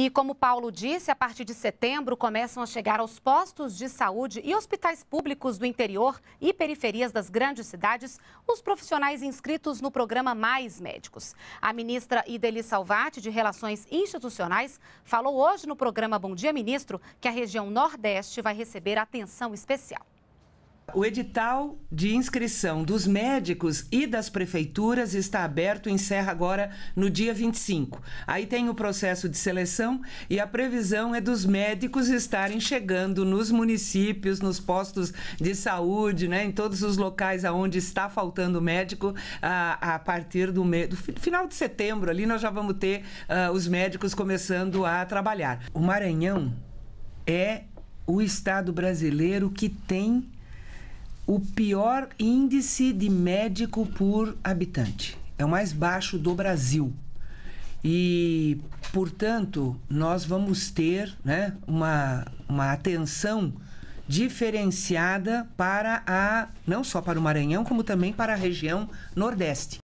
E como Paulo disse, a partir de setembro começam a chegar aos postos de saúde e hospitais públicos do interior e periferias das grandes cidades os profissionais inscritos no programa Mais Médicos. A ministra Ideli Salvati, de Relações Institucionais, falou hoje no programa Bom Dia Ministro que a região Nordeste vai receber atenção especial. O edital de inscrição dos médicos e das prefeituras está aberto e encerra agora no dia 25. Aí tem o processo de seleção e a previsão é dos médicos estarem chegando nos municípios, nos postos de saúde, né, em todos os locais aonde está faltando médico, a, a partir do, do, final de setembro ali nós já vamos ter uh, os médicos começando a trabalhar. O Maranhão é o estado brasileiro que tem o pior índice de médico por habitante. É o mais baixo do Brasil. E, portanto, nós vamos ter né, uma, uma atenção diferenciada para a não só para o Maranhão, como também para a região Nordeste.